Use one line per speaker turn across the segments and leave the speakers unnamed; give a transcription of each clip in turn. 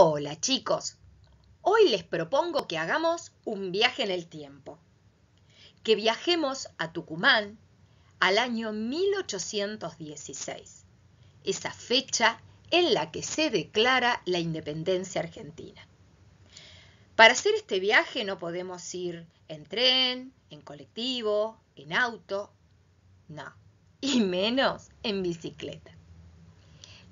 Hola chicos, hoy les propongo que hagamos un viaje en el tiempo. Que viajemos a Tucumán al año 1816, esa fecha en la que se declara la independencia argentina. Para hacer este viaje no podemos ir en tren, en colectivo, en auto, no, y menos en bicicleta.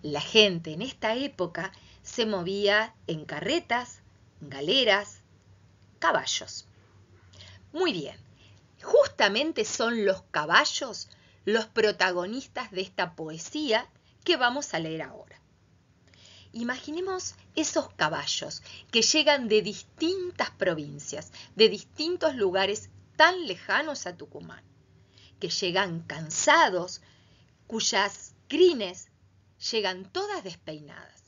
La gente en esta época se movía en carretas, galeras, caballos. Muy bien, justamente son los caballos los protagonistas de esta poesía que vamos a leer ahora. Imaginemos esos caballos que llegan de distintas provincias, de distintos lugares tan lejanos a Tucumán, que llegan cansados, cuyas crines llegan todas despeinadas.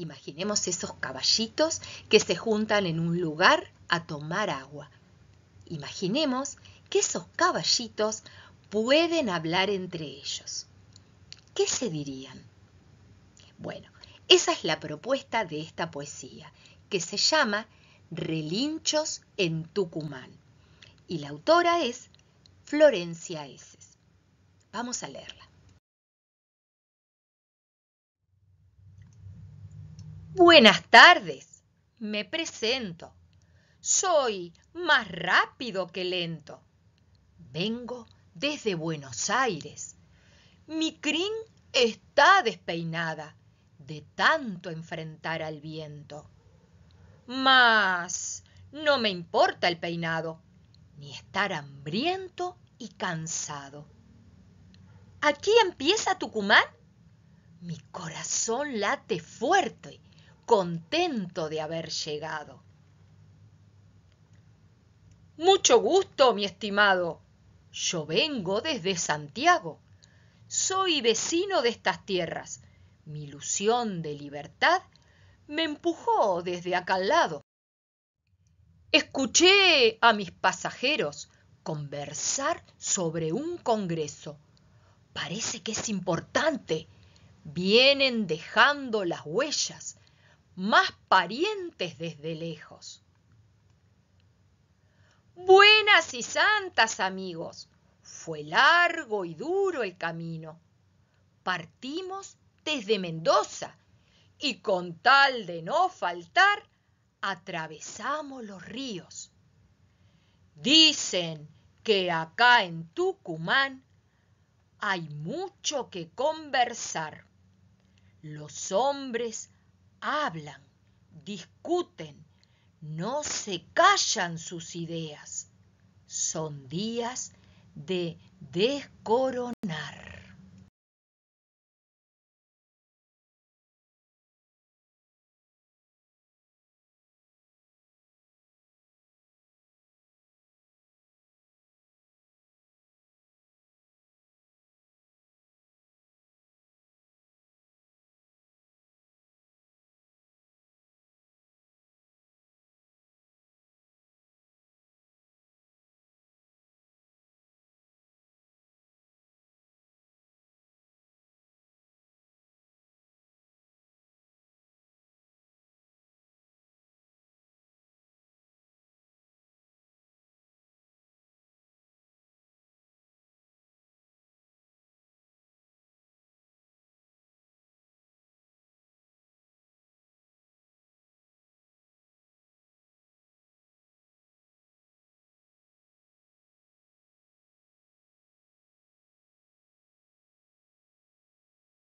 Imaginemos esos caballitos que se juntan en un lugar a tomar agua. Imaginemos que esos caballitos pueden hablar entre ellos. ¿Qué se dirían? Bueno, esa es la propuesta de esta poesía, que se llama Relinchos en Tucumán. Y la autora es Florencia Eses. Vamos a leerla. Buenas tardes, me presento. Soy más rápido que lento. Vengo desde Buenos Aires. Mi crin está despeinada de tanto enfrentar al viento. Mas no me importa el peinado, ni estar hambriento y cansado. Aquí empieza Tucumán. Mi corazón late fuerte contento de haber llegado. Mucho gusto, mi estimado. Yo vengo desde Santiago. Soy vecino de estas tierras. Mi ilusión de libertad me empujó desde acá al lado. Escuché a mis pasajeros conversar sobre un congreso. Parece que es importante. Vienen dejando las huellas, más parientes desde lejos. Buenas y santas amigos, fue largo y duro el camino. Partimos desde Mendoza y con tal de no faltar, atravesamos los ríos. Dicen que acá en Tucumán hay mucho que conversar. Los hombres hablan, discuten, no se callan sus ideas. Son días de descoronar.